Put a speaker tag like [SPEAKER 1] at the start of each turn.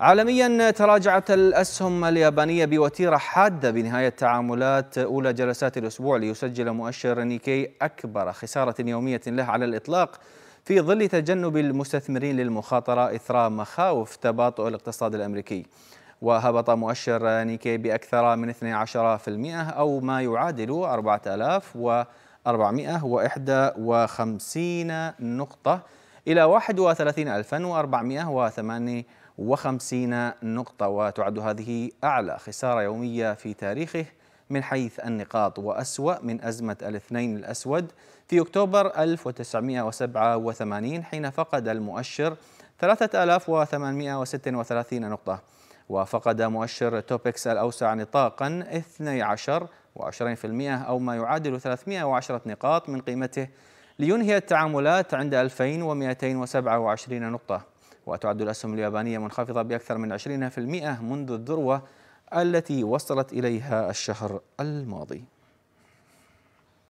[SPEAKER 1] عالميا تراجعت الأسهم اليابانية بوتيرة حادة بنهاية تعاملات أولى جلسات الأسبوع ليسجل مؤشر نيكي أكبر خسارة يومية له على الإطلاق في ظل تجنب المستثمرين للمخاطرة إثر مخاوف تباطؤ الاقتصاد الأمريكي وهبط مؤشر نيكي بأكثر من 12% أو ما يعادل 4451 نقطة إلى 31458 نقطة وتعد هذه أعلى خسارة يومية في تاريخه من حيث النقاط وأسوأ من أزمة الاثنين الأسود في أكتوبر 1987 حين فقد المؤشر 3836 نقطة وفقد مؤشر توبكس الأوسع نطاقا 12 و20% أو ما يعادل 310 نقاط من قيمته لينهي التعاملات عند 2227 نقطة وتعد الأسهم اليابانية منخفضة بأكثر من 20% منذ الذروة التي وصلت إليها الشهر الماضي